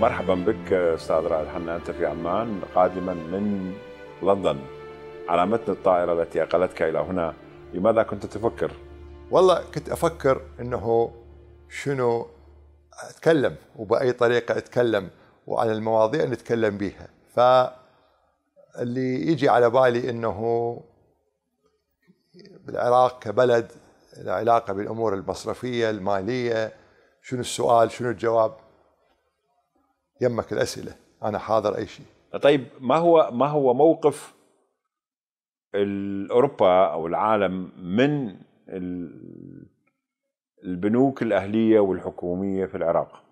مرحبا بك استاذ رائد حنا انت في عمان قادما من لندن على متن الطائره التي اقلتك الى هنا لماذا كنت تفكر؟ والله كنت افكر انه شنو اتكلم وباي طريقه اتكلم وعن المواضيع اللي اتكلم بيها فاللي يجي على بالي انه بالعراق كبلد العلاقه بالامور المصرفيه الماليه شنو السؤال شنو الجواب يمك الاسئله انا حاضر اي شيء طيب ما هو ما هو موقف اوروبا او العالم من البنوك الاهليه والحكوميه في العراق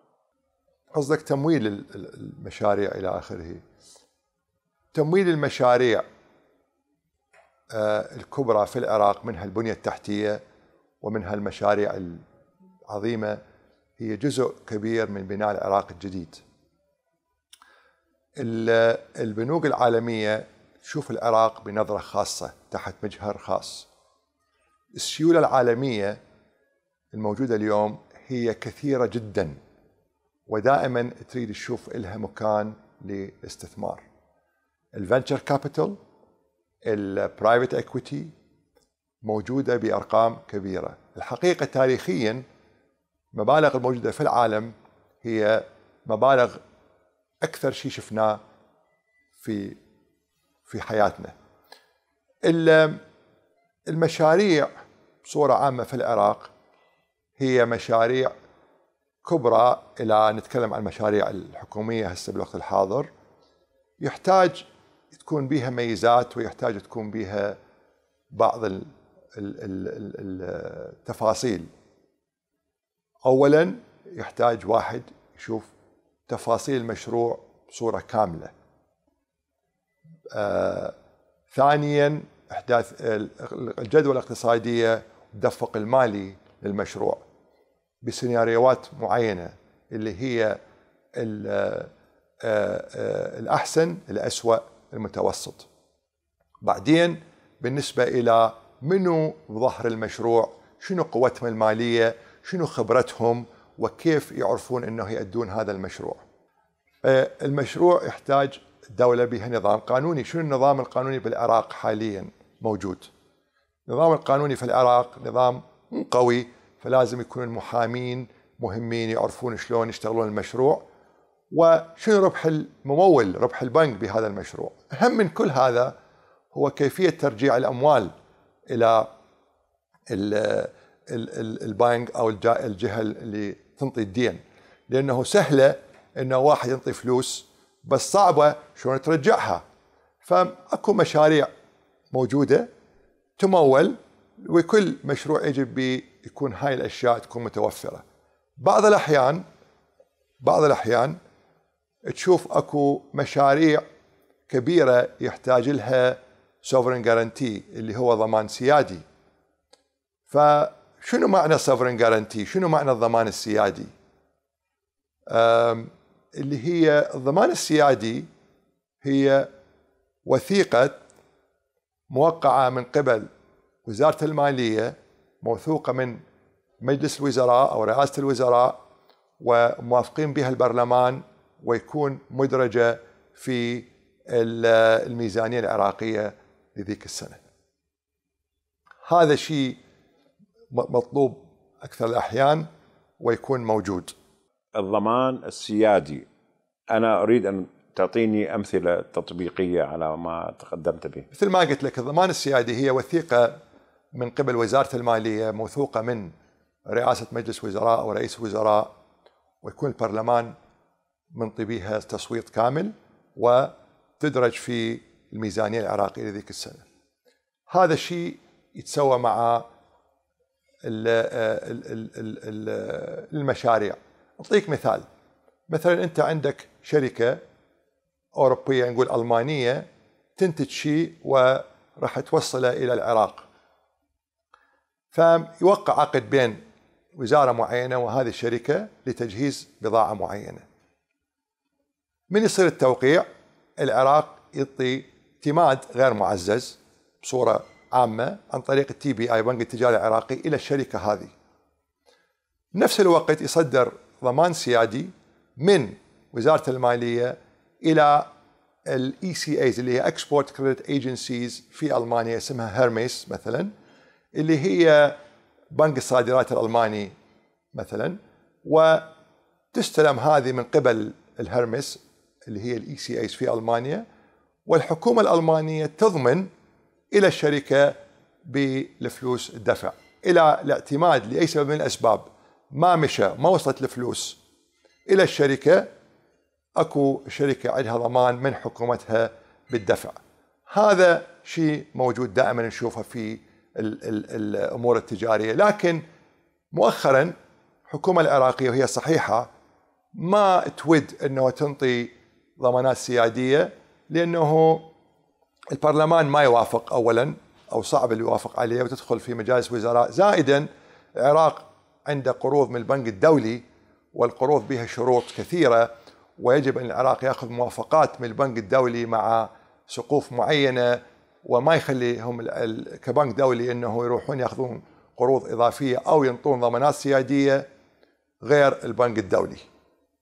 قصدك تمويل المشاريع الى اخره تمويل المشاريع آه، الكبرى في العراق منها البنيه التحتيه ومنها المشاريع العظيمه هي جزء كبير من بناء العراق الجديد البنوك العالمية تشوف العراق بنظرة خاصة تحت مجهر خاص السيولة العالمية الموجودة اليوم هي كثيرة جدا ودائما تريد تشوف لها مكان للاستثمار الفنتشر كابيتال البرايفت اكويتي موجودة بأرقام كبيرة الحقيقة تاريخيا مبالغ الموجودة في العالم هي مبالغ اكثر شيء شفناه في في حياتنا المشاريع بصوره عامه في العراق هي مشاريع كبرى الى نتكلم عن المشاريع الحكوميه هسه بالوقت الحاضر يحتاج تكون بها ميزات ويحتاج تكون بها بعض التفاصيل اولا يحتاج واحد يشوف تفاصيل المشروع بصورة كاملة آه ثانيا احداث الجدوى الاقتصادية والدفق المالي للمشروع بسيناريوهات معينة اللي هي ال آه، آه، الأحسن الأسوأ المتوسط بعدين بالنسبة إلى منو ظهر المشروع شنو قوتهم المالية شنو خبرتهم وكيف يعرفون انه يؤدون هذا المشروع. آه، المشروع يحتاج دولة بها نظام قانوني، شنو النظام القانوني بالعراق حاليا موجود؟ النظام القانوني في العراق نظام قوي فلازم يكون المحامين مهمين يعرفون شلون يشتغلون المشروع وشنو ربح الممول ربح البنك بهذا المشروع أهم من كل هذا هو كيفية ترجيع الأموال إلى البنك أو الجهة اللي تنطي الدين لانه سهله انه واحد ينطي فلوس بس صعبه شلون ترجعها فاكو مشاريع موجوده تمول وكل مشروع يجب بي يكون هاي الاشياء تكون متوفره بعض الاحيان بعض الاحيان تشوف اكو مشاريع كبيره يحتاج لها سوفرين جارانتي اللي هو ضمان سيادي ف شنو معنى sovereign جارنتي شنو معنى الضمان السيادي اللي هي الضمان السيادي هي وثيقة موقعة من قبل وزارة المالية موثوقة من مجلس الوزراء أو رئاسة الوزراء وموافقين بها البرلمان ويكون مدرجة في الميزانية العراقية لذيك السنة هذا شيء مطلوب اكثر الاحيان ويكون موجود. الضمان السيادي انا اريد ان تعطيني امثله تطبيقيه على ما تقدمت به. مثل ما قلت لك الضمان السيادي هي وثيقه من قبل وزاره الماليه موثوقه من رئاسه مجلس وزراء او رئيس وزراء ويكون البرلمان من طبيها تصويت كامل وتدرج في الميزانيه العراقيه لذيك السنه. هذا الشيء يتسوى مع آه، المشاريع أعطيك مثال مثلا أنت عندك شركة أوروبية نقول ألمانية تنتج شيء وراح توصله إلى العراق فيوقع عقد بين وزارة معينة وهذه الشركة لتجهيز بضاعة معينة من يصير التوقيع العراق يعطي اعتماد غير معزز بصورة عامه عن طريق التي بي اي بنك التجاري العراقي الى الشركه هذه. نفس الوقت يصدر ضمان سيادي من وزاره الماليه الى الاي سي ايز اللي هي اكسبورت كريدت ايجنسيز في المانيا اسمها هيرميس مثلا اللي هي بنك الصادرات الالماني مثلا وتستلم هذه من قبل الهرمس اللي هي الاي سي ايز في المانيا والحكومه الالمانيه تضمن الى الشركه بالفلوس الدفع الى الاعتماد لاي سبب من الاسباب ما مشى ما وصلت الفلوس الى الشركه اكو شركه عندها ضمان من حكومتها بالدفع هذا شيء موجود دائما نشوفه في الـ الـ الامور التجاريه لكن مؤخرا الحكومه العراقيه وهي صحيحه ما تود انه تنطي ضمانات سياديه لانه البرلمان ما يوافق اولا او صعب اللي يوافق عليه وتدخل في مجالس وزراء زائدا العراق عنده قروض من البنك الدولي والقروض بها شروط كثيره ويجب ان العراق ياخذ موافقات من البنك الدولي مع سقوف معينه وما يخليهم كبنك دولي انه يروحون ياخذون قروض اضافيه او ينطون ضمانات سياديه غير البنك الدولي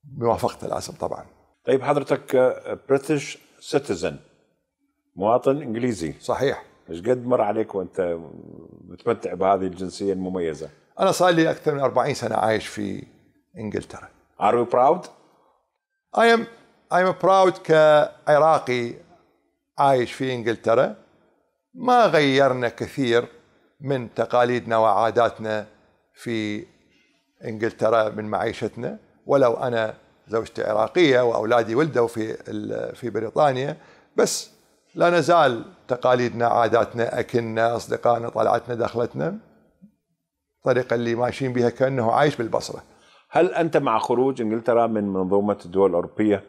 بموافقه الاسم طبعا. طيب حضرتك بريتش uh, سيتيزن مواطن انجليزي صحيح ايش قد مر عليك وانت متمتع بهذه الجنسيه المميزه؟ انا صار لي اكثر من 40 سنه عايش في انجلترا. Are you proud? I am I am proud كعراقي عايش في انجلترا ما غيرنا كثير من تقاليدنا وعاداتنا في انجلترا من معيشتنا ولو انا زوجتي عراقيه واولادي ولدوا في في بريطانيا بس لا نزال تقاليدنا عاداتنا أكلنا أصدقائنا طلعتنا دخلتنا الطريقة اللي ماشيين بها كأنه عايش بالبصرة هل أنت مع خروج إنجلترا من منظومة الدول الأوروبية؟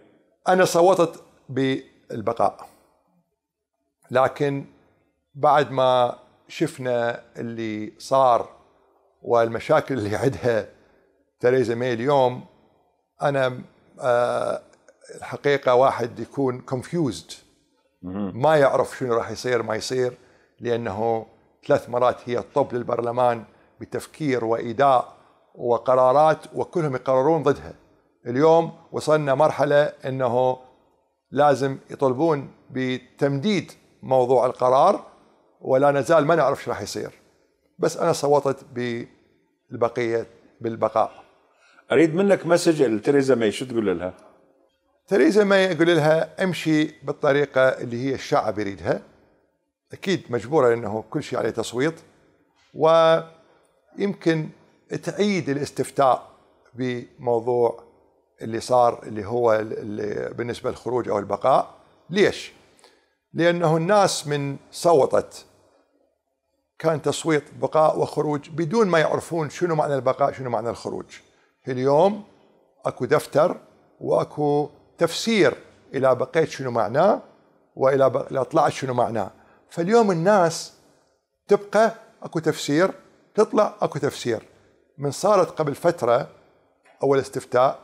أنا صوتت بالبقاء لكن بعد ما شفنا اللي صار والمشاكل اللي عندها تريزا ماي اليوم أنا آه، الحقيقة واحد يكون confused ما يعرف شنو راح يصير ما يصير لانه ثلاث مرات هي الطب للبرلمان بتفكير وايداء وقرارات وكلهم يقررون ضدها اليوم وصلنا مرحله انه لازم يطلبون بتمديد موضوع القرار ولا نزال ما نعرف شو راح يصير بس انا صوتت بالبقيه بالبقاء اريد منك مسج لتريزا ماي شو تقول لها؟ تريزا ما يقول لها امشي بالطريقه اللي هي الشعب يريدها اكيد مجبوره لانه كل شيء عليه تصويت ويمكن تعيد الاستفتاء بموضوع اللي صار اللي هو اللي بالنسبه للخروج او البقاء ليش؟ لانه الناس من صوتت كان تصويت بقاء وخروج بدون ما يعرفون شنو معنى البقاء شنو معنى الخروج اليوم اكو دفتر واكو تفسير الى بقيت شنو معناه والى الى طلعت شنو معناه فاليوم الناس تبقى اكو تفسير تطلع اكو تفسير من صارت قبل فتره اول استفتاء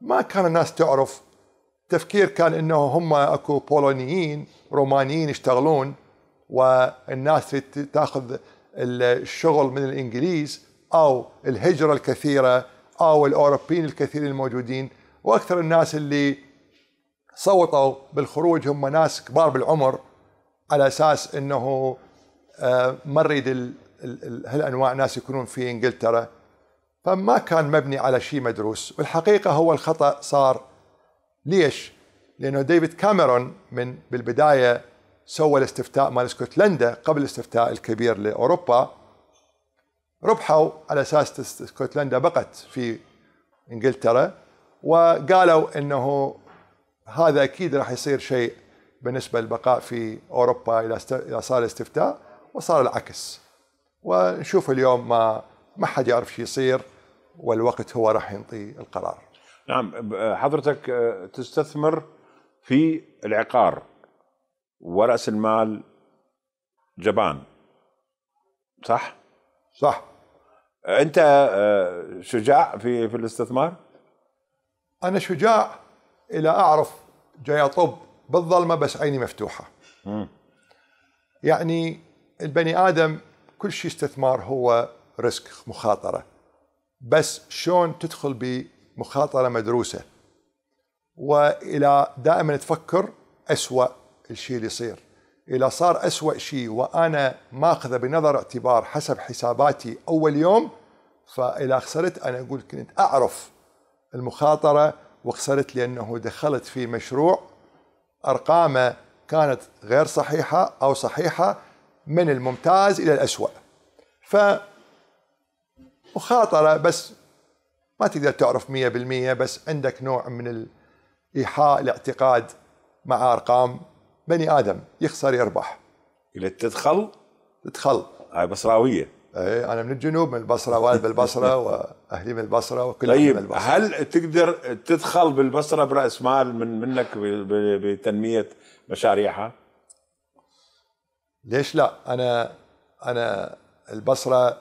ما كان الناس تعرف التفكير كان انه هم اكو بولونيين رومانيين يشتغلون والناس تاخذ الشغل من الانجليز او الهجره الكثيره او الاوروبيين الكثيرين الموجودين واكثر الناس اللي صوتوا بالخروج هم ناس كبار بالعمر على اساس انه آه، ما نريد هالانواع ناس يكونون في انجلترا فما كان مبني على شيء مدروس والحقيقه هو الخطا صار ليش؟ لانه ديفيد كاميرون من بالبدايه سوى الاستفتاء مال اسكتلندا قبل الاستفتاء الكبير لاوروبا ربحوا على اساس اسكتلندا بقت في انجلترا وقالوا انه هذا اكيد راح يصير شيء بالنسبه للبقاء في اوروبا اذا صار استفتاء وصار العكس ونشوف اليوم ما ما حد يعرف شو يصير والوقت هو راح ينطي القرار. نعم حضرتك آه، تستثمر في العقار وراس المال جبان صح؟ صح انت آه، شجاع في في الاستثمار؟ انا شجاع الى اعرف جاي اطب بالظلمه بس عيني مفتوحه م. يعني البني ادم كل شيء استثمار هو ريسك مخاطره بس شلون تدخل بمخاطره مدروسه والى دائما تفكر اسوأ الشيء اللي يصير الى صار اسوأ شيء وانا ماخذه بنظر اعتبار حسب حساباتي اول يوم فاذا خسرت انا اقول كنت اعرف المخاطرة وخسرت لأنه دخلت في مشروع أرقامه كانت غير صحيحة أو صحيحة من الممتاز إلى الأسوأ ف مخاطرة بس ما تقدر تعرف 100% بس عندك نوع من الإيحاء الاعتقاد مع أرقام بني آدم يخسر يربح إلى تدخل تدخل هاي بصراوية ايه انا من الجنوب من البصره والد بالبصره واهلي من البصره وكل طيب من البصره هل تقدر تدخل بالبصره براس مال من منك بتنميه مشاريعها؟ ليش لا؟ انا انا البصره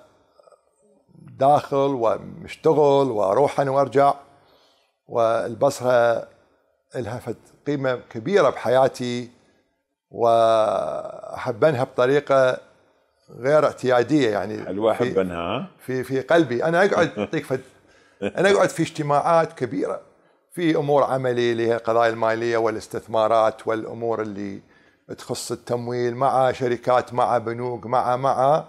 داخل ومشتغل واروح وارجع والبصره لها قيمه كبيره بحياتي واحبنها بطريقه غير اعتياديه يعني الواحد بنها في في قلبي انا اقعد اعطيك فد انا اقعد في اجتماعات كبيره في امور عملي اللي هي القضايا الماليه والاستثمارات والامور اللي تخص التمويل مع شركات مع بنوك مع مع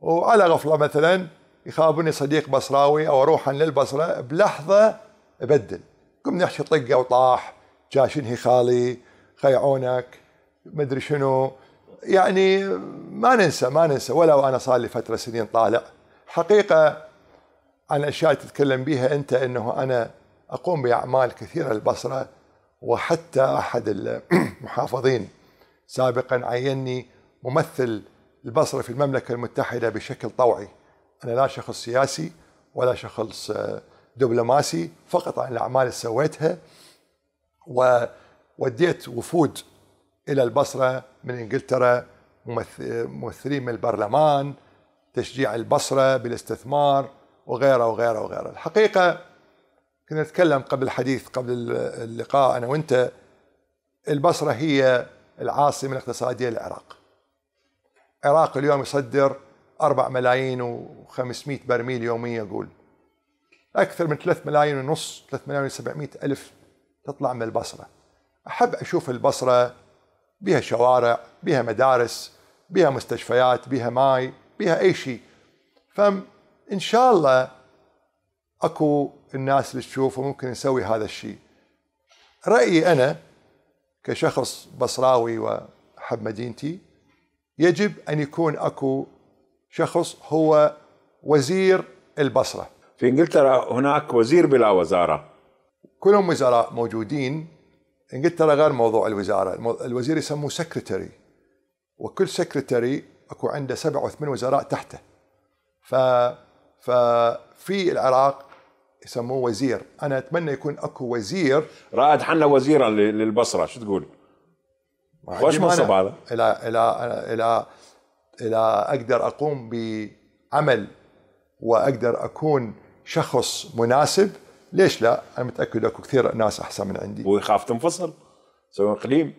وعلى غفله مثلا يخابني صديق بصراوي او اروح للبصره بلحظه ابدل قمنا نحكي طقه وطاح جاشنه خالي خيعونك مدري شنو يعني ما ننسى ما ننسى ولو انا صار لي فتره سنين طالع حقيقه عن اشياء تتكلم بها انت انه انا اقوم باعمال كثيره البصره وحتى احد المحافظين سابقا عيني ممثل البصره في المملكه المتحده بشكل طوعي انا لا شخص سياسي ولا شخص آه، دبلوماسي فقط عن الاعمال اللي سويتها ووديت وفود إلى البصرة من إنجلترا ممثلين من البرلمان تشجيع البصرة بالاستثمار وغيره وغيره وغيره الحقيقة كنا نتكلم قبل الحديث قبل اللقاء أنا وأنت البصرة هي العاصمة الاقتصادية للعراق العراق اليوم يصدر 4 ملايين و500 برميل يوميا يقول أكثر من 3 ملايين ونص 3 ملايين و700 ألف تطلع من البصرة أحب أشوف البصرة بها شوارع بها مدارس بها مستشفيات بها ماي بها أي شيء فإن شاء الله أكو الناس اللي تشوف وممكن نسوي هذا الشيء رأيي أنا كشخص بصراوي وحب مدينتي يجب أن يكون أكو شخص هو وزير البصرة في إنجلترا هناك وزير بلا وزارة كلهم وزراء موجودين انجلترا غير موضوع الوزاره، الوزير يسموه سكرتري وكل سكرتري اكو عنده سبع او ثمان وزراء تحته. ف ففي العراق يسموه وزير، انا اتمنى يكون اكو وزير رائد حنا وزيرا للبصره، شو تقول؟ وش منصب هذا؟ الى الى الى الى اقدر اقوم بعمل واقدر اكون شخص مناسب ليش لا؟ انا متاكد اكو كثير ناس احسن من عندي ويخاف تنفصل سوي اقليم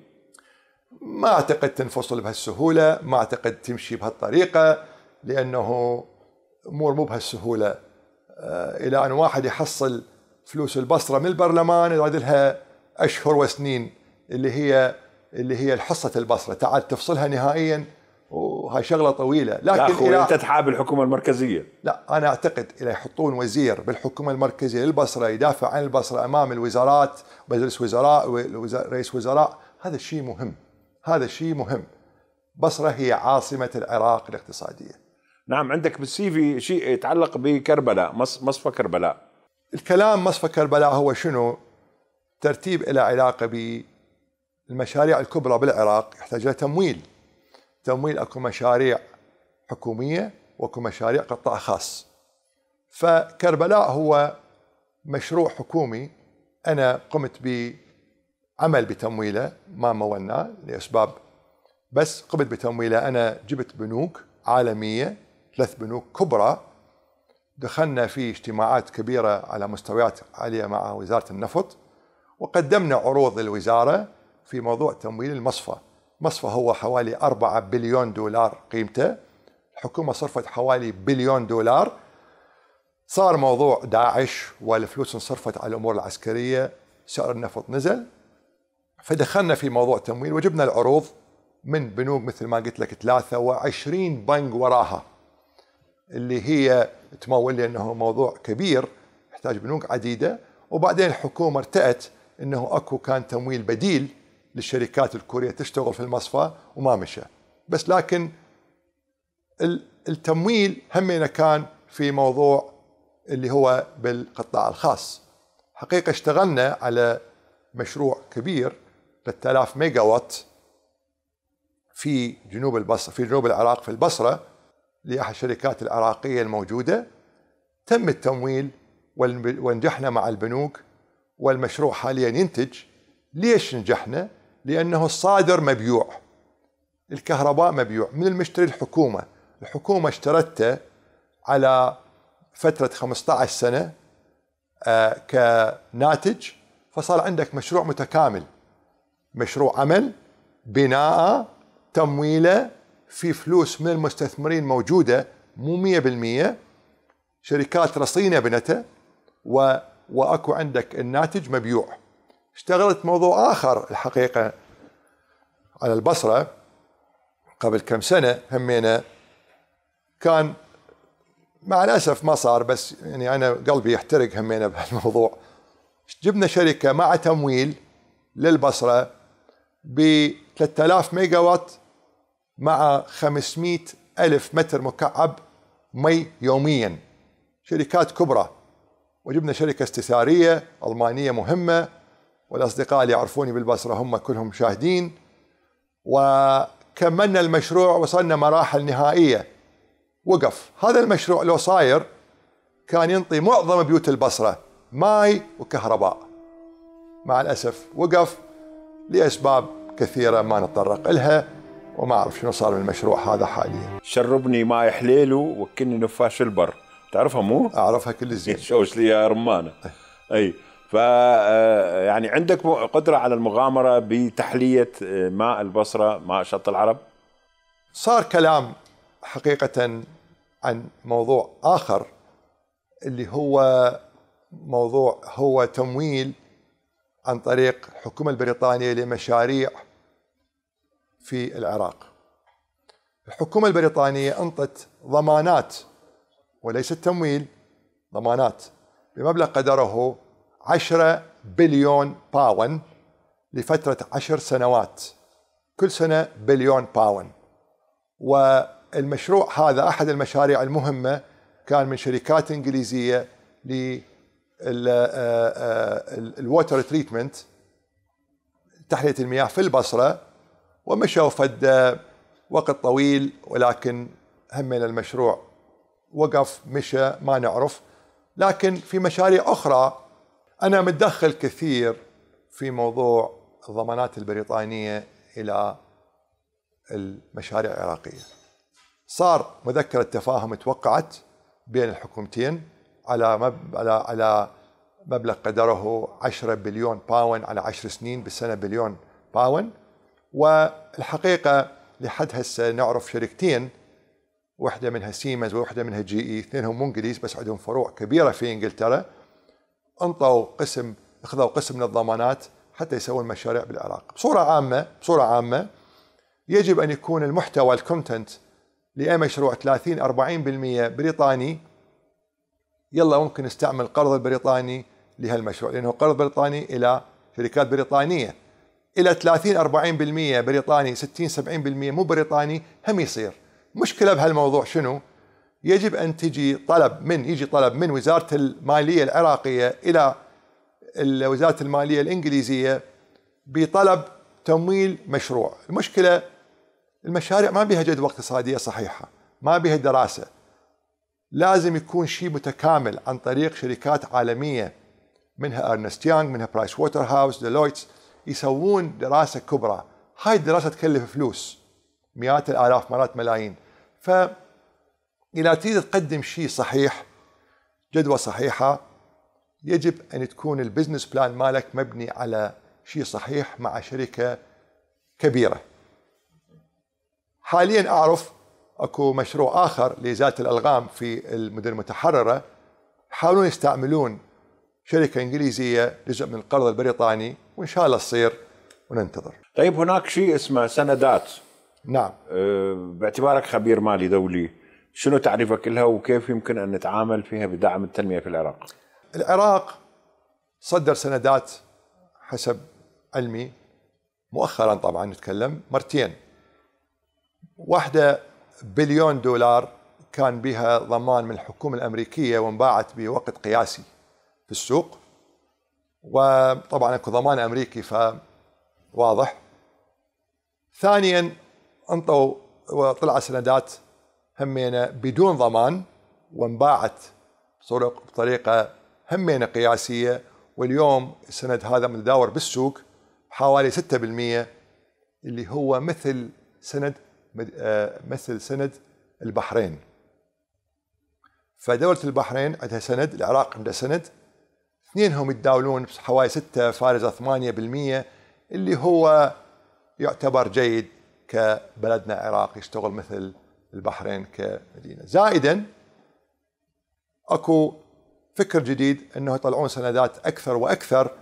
ما اعتقد تنفصل بهالسهوله، ما اعتقد تمشي بهالطريقه لانه امور مو بهالسهوله آه، الى ان واحد يحصل فلوس البصره من البرلمان يراد لها اشهر وسنين اللي هي اللي هي الحصه البصره، تعال تفصلها نهائيا وهي شغله طويله لكن لا انت تحاب الحكومه المركزيه لا انا اعتقد اذا يحطون وزير بالحكومه المركزيه للبصره يدافع عن البصره امام الوزارات مجلس وزراء رئيس وزراء هذا شيء مهم هذا شيء مهم بصره هي عاصمه العراق الاقتصاديه نعم عندك بالسي في شيء يتعلق بكربلاء مصفى كربلاء الكلام مصفى كربلاء هو شنو ترتيب الى علاقه بالمشاريع الكبرى بالعراق يحتاج لها تمويل تمويل اكو مشاريع حكوميه واكو مشاريع قطاع خاص فكربلاء هو مشروع حكومي انا قمت بعمل بتمويله ما مولناه لاسباب بس قمت بتمويله انا جبت بنوك عالميه ثلاث بنوك كبرى دخلنا في اجتماعات كبيره على مستويات عاليه مع وزاره النفط وقدمنا عروض للوزاره في موضوع تمويل المصفى مصفى هو حوالي 4 بليون دولار قيمته الحكومة صرفت حوالي بليون دولار صار موضوع داعش والفلوس انصرفت على الأمور العسكرية سعر النفط نزل فدخلنا في موضوع التمويل وجبنا العروض من بنوك مثل ما قلت لك 23 بنك وراها اللي هي تمول لي انه موضوع كبير يحتاج بنوك عديده وبعدين الحكومه ارتأت انه اكو كان تمويل بديل للشركات الكورية تشتغل في المصفى وما مشى بس لكن التمويل همينه كان في موضوع اللي هو بالقطاع الخاص حقيقة اشتغلنا على مشروع كبير 3000 ميجا وات في جنوب البصره في جنوب العراق في البصره لاحد الشركات العراقيه الموجوده تم التمويل ونجحنا مع البنوك والمشروع حاليا ينتج ليش نجحنا؟ لأنه الصادر مبيوع الكهرباء مبيوع من المشتري الحكومة الحكومة اشترته على فترة 15 سنة آه، كناتج فصار عندك مشروع متكامل مشروع عمل بناء تمويله في فلوس من المستثمرين موجودة مو 100% شركات رصينة بنته و... وأكو عندك الناتج مبيوع اشتغلت موضوع آخر الحقيقة على البصرة قبل كم سنة همينة كان مع الأسف ما صار بس يعني أنا قلبي يحترق همينة بهالموضوع جبنا شركة مع تمويل للبصرة ب 3000 ميجا وات مع 500 ألف متر مكعب مي يوميا شركات كبرى وجبنا شركة استثارية ألمانية مهمة والأصدقاء اللي يعرفوني بالبصرة هم كلهم شاهدين وكملنا المشروع وصلنا مراحل نهائية وقف هذا المشروع لو صاير كان ينطي معظم بيوت البصرة ماي وكهرباء مع الأسف وقف لأسباب كثيرة ما نتطرق لها وما أعرف شنو صار من المشروع هذا حاليا شربني ماي حليلو وكني نفاش البر تعرفها مو؟ أعرفها كل زين شوش لي يا رمانة أي ف آه، يعني عندك قدره على المغامره بتحليه آه، ماء البصره ماء شط العرب صار كلام حقيقه عن موضوع اخر اللي هو موضوع هو تمويل عن طريق الحكومه البريطانيه لمشاريع في العراق الحكومه البريطانيه انطت ضمانات وليس التمويل ضمانات بمبلغ قدره 10 بليون باون لفترة عشر سنوات كل سنة بليون باون والمشروع هذا أحد المشاريع المهمة كان من شركات إنجليزية للووتر آه، آه، تريتمنت تحلية المياه في البصرة ومشوا فد وقت طويل ولكن هم المشروع وقف مشى ما نعرف لكن في مشاريع أخرى أنا متدخل كثير في موضوع الضمانات البريطانية إلى المشاريع العراقية صار مذكرة تفاهم توقعت بين الحكومتين على على مبلغ قدره 10 بليون باون على 10 سنين بالسنة بليون باون والحقيقة لحد هسه نعرف شركتين واحدة منها سيمز وواحدة منها جي اي e، اثنينهم منجليز بس عندهم فروع كبيرة في انجلترا انطوا قسم اخذوا قسم من الضمانات حتى يسوون مشاريع بالعراق بصوره عامه بصوره عامه يجب ان يكون المحتوى الكونتنت لاي مشروع 30 40% بريطاني يلا ممكن نستعمل القرض البريطاني لهالمشروع لانه قرض بريطاني الى شركات بريطانيه الى 30 40% بريطاني 60 70% مو بريطاني هم يصير مشكله بهالموضوع شنو؟ يجب ان تجي طلب من يجي طلب من وزاره الماليه العراقيه الى وزاره الماليه الانجليزيه بطلب تمويل مشروع، المشكله المشاريع ما بها جدوى اقتصاديه صحيحه، ما بها دراسه. لازم يكون شيء متكامل عن طريق شركات عالميه منها ارنست يانغ، منها برايس ووتر هاوس، ديلويتس يسوون دراسه كبرى، هاي الدراسه تكلف فلوس مئات الالاف مرات ملايين. ف إذا تريد تقدم شيء صحيح جدوى صحيحة يجب أن تكون البزنس بلان مالك مبني على شيء صحيح مع شركة كبيرة حاليا أعرف أكو مشروع آخر لإزالة الألغام في المدن المتحررة يحاولون يستعملون شركة إنجليزية جزء من القرض البريطاني وإن شاء الله تصير وننتظر طيب هناك شيء اسمه سندات نعم أه باعتبارك خبير مالي دولي شنو تعريفك لها وكيف يمكن أن نتعامل فيها بدعم التنمية في العراق العراق صدر سندات حسب علمي مؤخرا طبعا نتكلم مرتين واحدة بليون دولار كان بها ضمان من الحكومة الأمريكية وانباعت بوقت قياسي في السوق وطبعا اكو ضمان أمريكي فواضح ثانيا انطوا وطلع سندات همينة بدون ضمان وانباعت بطريقة همينة قياسية واليوم السند هذا متداور بالسوق حوالي 6% اللي هو مثل سند آه، مثل سند البحرين فدولة البحرين عندها سند العراق عندها سند اثنينهم يتداولون حوالي 6 فارزة 8% اللي هو يعتبر جيد كبلدنا العراق يشتغل مثل البحرين كمدينه زائدا اكو فكر جديد انه يطلعون سندات اكثر واكثر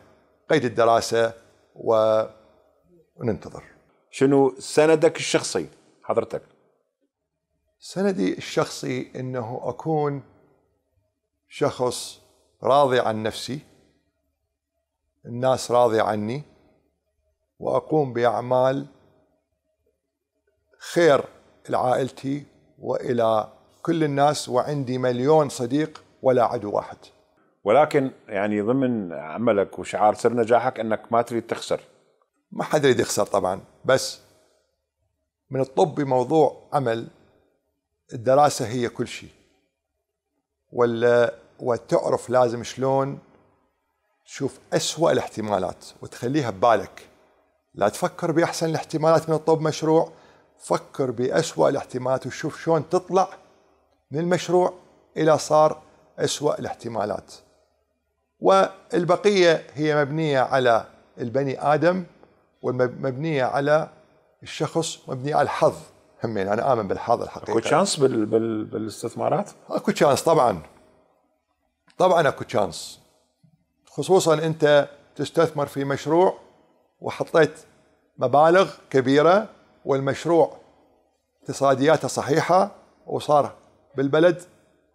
قيد الدراسه وننتظر شنو سندك الشخصي حضرتك سندي الشخصي انه اكون شخص راضي عن نفسي الناس راضيه عني واقوم باعمال خير لعائلتي والى كل الناس وعندي مليون صديق ولا عدو واحد ولكن يعني ضمن عملك وشعار سر نجاحك انك ما تريد تخسر ما حد يريد يخسر طبعا بس من الطب بموضوع عمل الدراسة هي كل شيء ولا وتعرف لازم شلون تشوف أسوأ الاحتمالات وتخليها ببالك لا تفكر بأحسن الاحتمالات من الطب مشروع فكر بأسوأ الاحتمالات وشوف شلون تطلع من المشروع إلى صار أسوأ الاحتمالات والبقية هي مبنية على البني آدم ومبنية على الشخص مبنية على الحظ همين أنا آمن بالحظ الحقيقة أكو تشانس بال... بال... بالاستثمارات؟ أكو تشانس طبعا طبعا أكو تشانس خصوصا أنت تستثمر في مشروع وحطيت مبالغ كبيرة والمشروع اقتصادياته صحيحة وصار بالبلد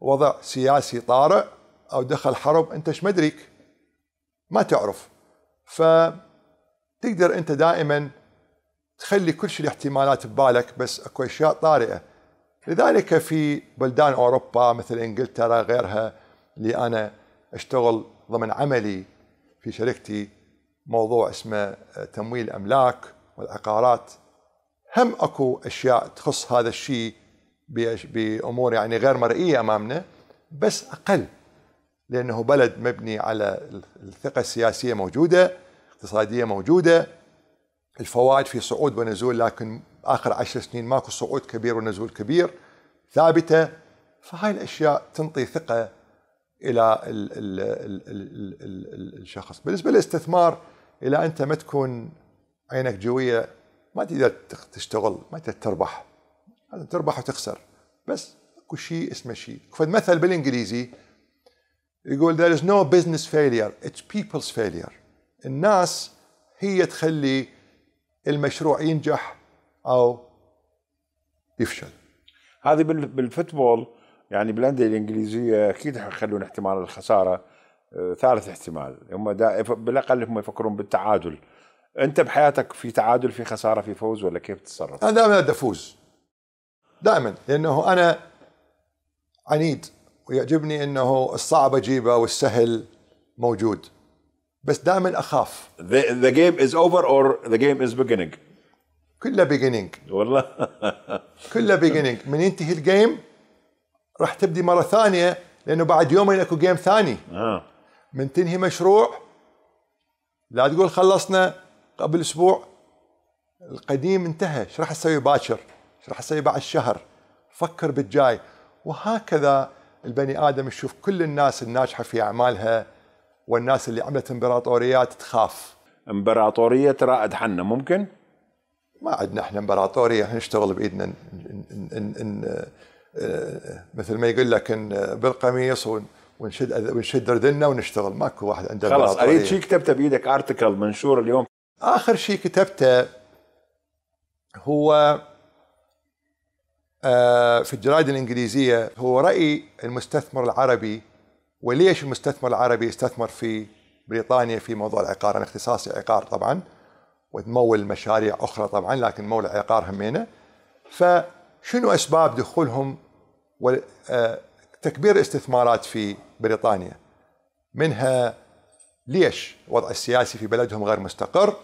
وضع سياسي طارئ أو دخل حرب أنت ايش مدريك ما تعرف فتقدر أنت دائما تخلي كل شيء الاحتمالات ببالك بس اكو اشياء طارئه لذلك في بلدان اوروبا مثل انجلترا غيرها اللي انا اشتغل ضمن عملي في شركتي موضوع اسمه تمويل الاملاك والعقارات هم اكو اشياء تخص هذا الشيء بامور يعني غير مرئيه امامنا بس اقل لانه بلد مبني على الثقه السياسيه موجوده اقتصاديه موجوده الفوائد في صعود ونزول لكن اخر عشر سنين ماكو صعود كبير ونزول كبير ثابته فهاي الاشياء تنطي ثقه الى الـ الـ الـ الـ الـ الـ الشخص بالنسبه للاستثمار الى انت ما تكون عينك جويه ما تقدر تشتغل ما تقدر تربح لازم تربح وتخسر بس اكو شيء اسمه شيء فالمثل بالانجليزي يقول there is no business failure it's people's failure الناس هي تخلي المشروع ينجح او يفشل هذه بالفوتبول يعني بالانديه الانجليزيه اكيد حيخلون احتمال الخساره آه، ثالث احتمال هم بالاقل هم يفكرون بالتعادل انت بحياتك في تعادل في خساره في فوز ولا كيف تتصرف؟ انا دائما افوز دائما لانه انا عنيد ويعجبني انه الصعب اجيبه والسهل موجود بس دائما اخاف ذا جيم از اوفر اور ذا جيم از بيجيننج beginning كله بيجينينج والله كله بيجيننج من ينتهي الجيم راح تبدي مره ثانيه لانه بعد يومين اكو جيم ثاني آه. من تنهي مشروع لا تقول خلصنا قبل اسبوع القديم انتهى ايش راح اسوي باكر ايش راح اسوي بعد شهر فكر بالجاي وهكذا البني ادم يشوف كل الناس الناجحه في اعمالها والناس اللي عملت امبراطوريات تخاف امبراطوريه رائد حنا ممكن ما عندنا احنا امبراطوريه احنا نشتغل بايدنا ان ان ان ان آه، مثل ما يقول لك بالقميص ونشد ونشد ردنا ونشتغل ماكو واحد عنده خلاص اريد شيء كتبته بايدك ارتكل منشور اليوم آخر شيء كتبته هو آه، في الجرائد الإنجليزية هو رأي المستثمر العربي وليش المستثمر العربي استثمر في بريطانيا في موضوع العقار أنا اختصاصي عقار طبعا وتمول مشاريع أخرى طبعا لكن مول العقار همينة فشنو أسباب دخولهم وتكبير آه، الاستثمارات في بريطانيا منها ليش وضع السياسي في بلدهم غير مستقر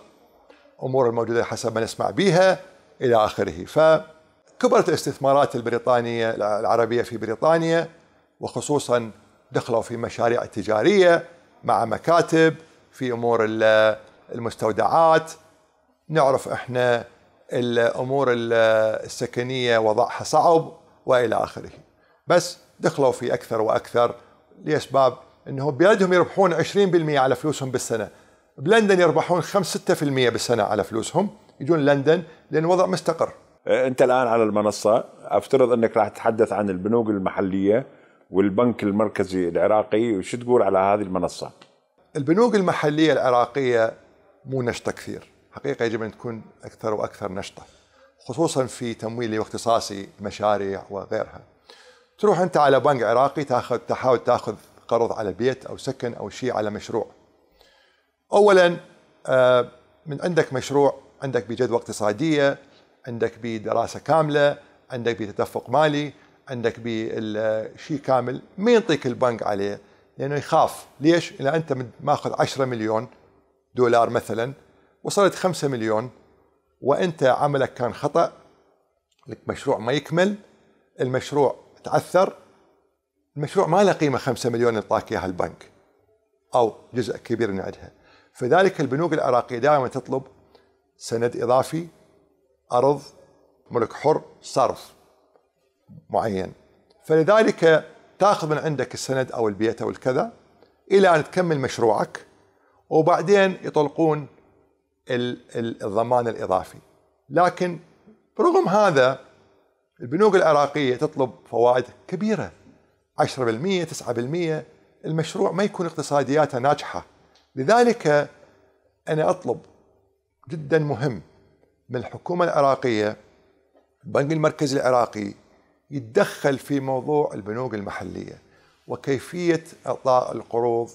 أمور الموجودة حسب ما نسمع بها إلى آخره فكبرت الاستثمارات البريطانية العربية في بريطانيا وخصوصا دخلوا في مشاريع تجارية مع مكاتب في أمور المستودعات نعرف احنا الامور السكنيه وضعها صعب والى اخره بس دخلوا في اكثر واكثر لاسباب انهم بيدهم يربحون 20% على فلوسهم بالسنه بلندن يربحون 5 6% بالسنه على فلوسهم يجون لندن لان الوضع مستقر إيه، انت الان على المنصه افترض انك راح تتحدث عن البنوك المحليه والبنك المركزي العراقي وش تقول على هذه المنصه البنوك المحليه العراقيه مو نشطه كثير حقيقه يجب ان تكون اكثر واكثر نشطه خصوصا في تمويل واختصاصي مشاريع وغيرها تروح انت على بنك عراقي تاخذ تحاول تاخذ قرض على بيت او سكن او شيء على مشروع اولا آه، من عندك مشروع عندك بجدوى اقتصاديه عندك بدراسه كامله عندك بتدفق مالي عندك بشيء كامل ما ينطيك البنك عليه لانه يخاف ليش؟ اذا انت ماخذ 10 مليون دولار مثلا وصلت 5 مليون وانت عملك كان خطا لك مشروع ما يكمل المشروع تعثر المشروع ما له قيمه 5 مليون يعطاك اياها البنك او جزء كبير من عندها فذلك البنوك العراقية دائما تطلب سند إضافي أرض ملك حر صرف معين فلذلك تاخذ من عندك السند أو البيت أو الكذا إلى أن تكمل مشروعك وبعدين يطلقون الضمان الإضافي لكن رغم هذا البنوك العراقية تطلب فوائد كبيرة 10% 9% المشروع ما يكون اقتصادياته ناجحه لذلك أنا أطلب جدا مهم من الحكومة العراقية البنك المركزي العراقي يتدخل في موضوع البنوك المحلية وكيفية إعطاء القروض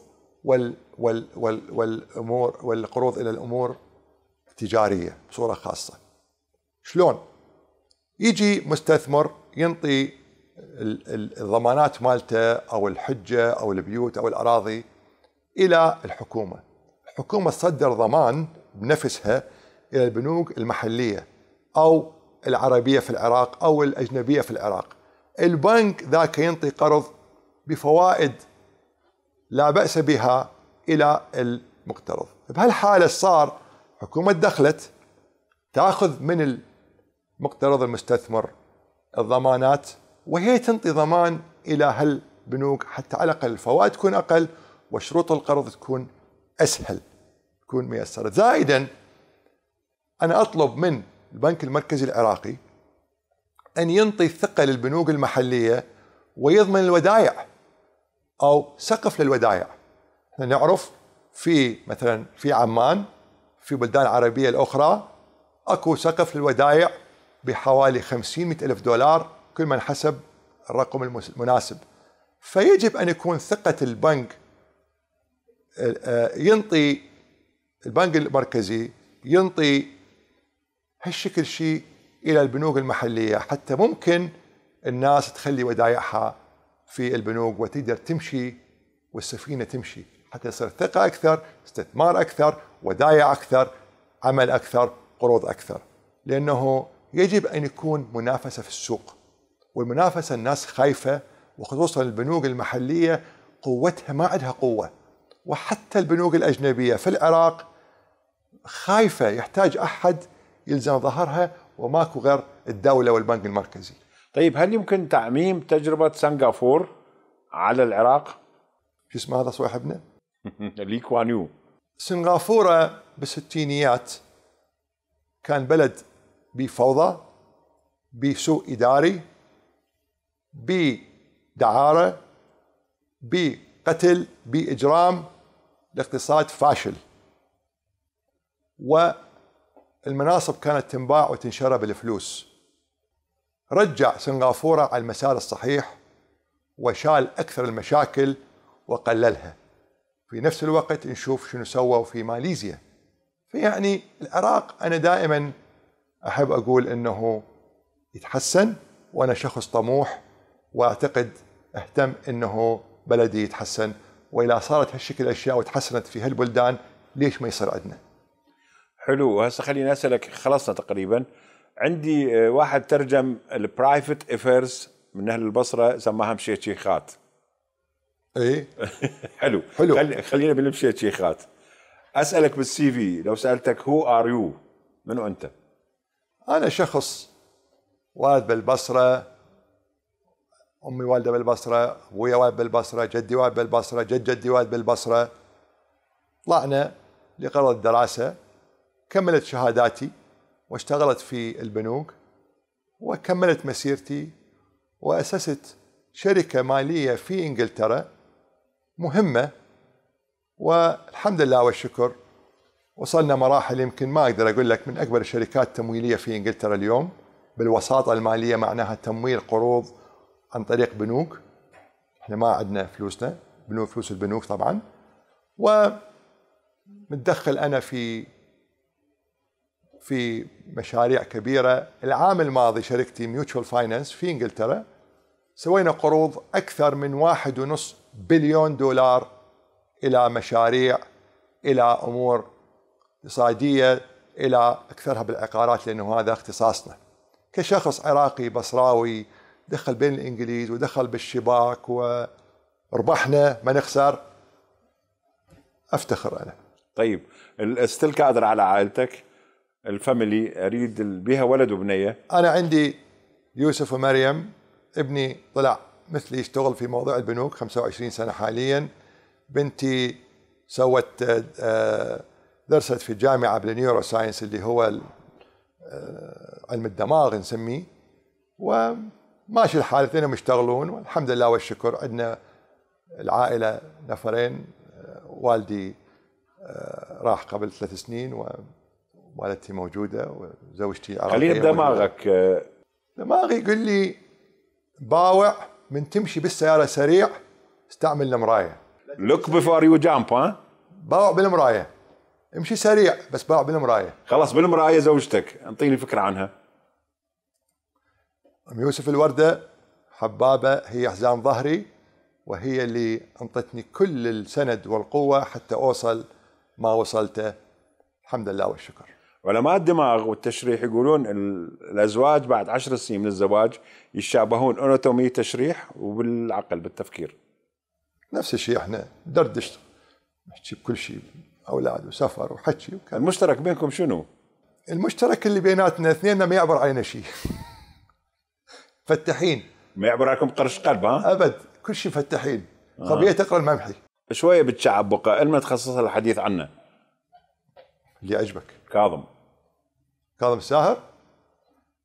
وال وال وال والأمور والقروض إلى الأمور التجارية بصورة خاصة شلون؟ يجي مستثمر ينطي الضمانات مالته أو الحجة أو البيوت أو الأراضي الى الحكومه. الحكومه تصدر ضمان بنفسها الى البنوك المحليه او العربيه في العراق او الاجنبيه في العراق. البنك ذاك ينطي قرض بفوائد لا بأس بها إلى المقترض بهالحالة صار حكومة دخلت تأخذ من المقترض المستثمر الضمانات وهي تنطي ضمان إلى هالبنوك حتى على الأقل الفوائد تكون أقل وشروط القرض تكون اسهل تكون ميسره زائدا انا اطلب من البنك المركزي العراقي ان ينطي الثقه للبنوك المحليه ويضمن الودائع او سقف للودائع احنا نعرف في مثلا في عمان في بلدان عربيه الاخرى اكو سقف للودائع بحوالي 50 مئة الف دولار كل من حسب الرقم المناسب فيجب ان يكون ثقه البنك ينطي البنك المركزي ينطي هالشكل شيء الى البنوك المحليه حتى ممكن الناس تخلي ودائعها في البنوك وتقدر تمشي والسفينه تمشي حتى يصير ثقه اكثر، استثمار اكثر، ودائع اكثر، عمل اكثر، قروض اكثر، لانه يجب ان يكون منافسه في السوق والمنافسه الناس خايفه وخصوصا البنوك المحليه قوتها ما عندها قوه وحتى البنوك الأجنبية في العراق خايفة يحتاج أحد يلزم ظهرها وماكو غير الدولة والبنك المركزي طيب هل يمكن تعميم تجربة سنغافور على العراق؟ شو اسمه هذا صاحبنا؟ لي كوان يو سنغافورة بالستينيات كان بلد بفوضى بسوء إداري بدعارة بقتل بإجرام الاقتصاد فاشل والمناصب كانت تنباع وتنشرى بالفلوس رجع سنغافورة على المسار الصحيح وشال أكثر المشاكل وقللها في نفس الوقت نشوف شنو سووا في ماليزيا فيعني العراق أنا دائما أحب أقول أنه يتحسن وأنا شخص طموح وأعتقد أهتم أنه بلدي يتحسن واذا صارت هالشكل الاشياء وتحسنت في هالبلدان ليش ما يصير عندنا؟ حلو وهسه خليني اسالك خلصنا تقريبا عندي آه، واحد ترجم البرايفت افيرز من اهل البصره سماها شيخات ايه حلو حلو خلينا خلينا شيخات اسالك بالسي في لو سالتك هو ار يو منو انت؟ انا شخص والد بالبصره امي والده بالبصره ابويا والد بالبصره جدي والد بالبصره جد جدي والد بالبصره طلعنا لغرض الدراسه كملت شهاداتي واشتغلت في البنوك وكملت مسيرتي واسست شركه ماليه في انجلترا مهمه والحمد لله والشكر وصلنا مراحل يمكن ما اقدر اقول لك من اكبر الشركات التمويليه في انجلترا اليوم بالوساطه الماليه معناها تمويل قروض عن طريق بنوك احنا ما عندنا فلوسنا بنوك فلوس البنوك طبعا و متدخل انا في في مشاريع كبيره العام الماضي شركتي ميوتشوال فاينانس في انجلترا سوينا قروض اكثر من واحد ونص بليون دولار الى مشاريع الى امور اقتصاديه الى اكثرها بالعقارات لانه هذا اختصاصنا كشخص عراقي بصراوي دخل بين الانجليز ودخل بالشباك وربحنا ما نخسر افتخر انا طيب ستيل قادر على عائلتك الفاميلي اريد بها ولد وبنيه انا عندي يوسف ومريم ابني طلع مثلي يشتغل في موضوع البنوك 25 سنه حاليا بنتي سوت آه، آه، درست في الجامعه بالنيورو ساينس اللي هو آه، علم الدماغ نسميه و ماشي الحال اثنينهم يشتغلون والحمد لله والشكر عندنا العائله نفرين والدي آه، راح قبل ثلاث سنين ووالدتي موجوده وزوجتي عراقيه خلينا بدماغك دماغي يقول لي باوع من تمشي بالسياره سريع استعمل المرايه لوك بيفور يو جامب ها باوع بالمرايه امشي سريع بس باوع بالمرايه خلاص بالمرايه زوجتك انطيني فكره عنها أم يوسف الوردة حبابة هي حزام ظهري وهي اللي أنطتني كل السند والقوة حتى أوصل ما وصلته الحمد لله والشكر علماء الدماغ والتشريح يقولون الأزواج بعد عشر سنين من الزواج يتشابهون أناتومي تشريح وبالعقل بالتفكير نفس الشيء احنا دردش نحكي بكل شيء اولاد وسفر وحكي وكذا المشترك بينكم شنو؟ المشترك اللي بيناتنا اثنيننا ما يعبر علينا شيء فتحين ما يعبر عليكم قرش قلب ها؟ ابد كل شيء فتحين آه. طبيعي تقرا الممحي شويه بالشعب بقى ما تخصص الحديث عنه اللي عجبك كاظم كاظم الساهر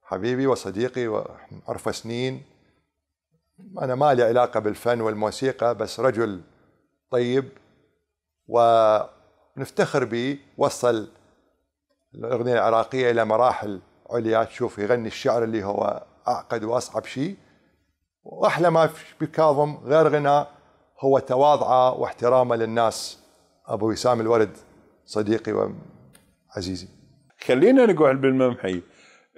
حبيبي وصديقي وعرفه سنين انا ما لي علاقه بالفن والموسيقى بس رجل طيب ونفتخر به وصل الاغنيه العراقيه الى مراحل عليا تشوف يغني الشعر اللي هو اعقد واصعب شيء واحلى ما في كاظم غير غنى هو تواضعه واحترامه للناس ابو وسام الورد صديقي وعزيزي خلينا نقول بالممحي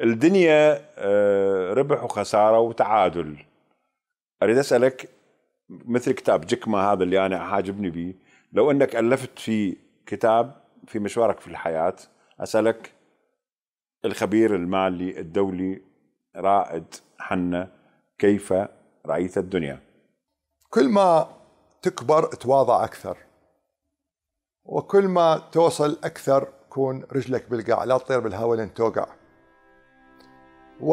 الدنيا آه، ربح وخساره وتعادل اريد اسالك مثل كتاب جكما هذا اللي انا حاجبني به لو انك الفت في كتاب في مشوارك في الحياه اسالك الخبير المالي الدولي رائد حنا كيف رأيت الدنيا كل ما تكبر تواضع أكثر وكل ما توصل أكثر كون رجلك بالقاع لا تطير بالهواء لين توقع و...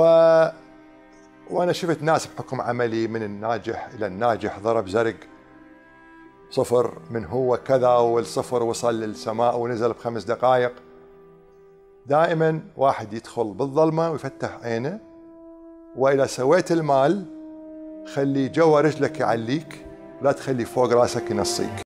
وأنا شفت ناس بحكم عملي من الناجح إلى الناجح ضرب زرق صفر من هو كذا والصفر وصل للسماء ونزل بخمس دقائق دائما واحد يدخل بالظلمة ويفتح عينه واذا سويت المال خلي جوا رجلك يعليك لا تخلي فوق راسك ينصيك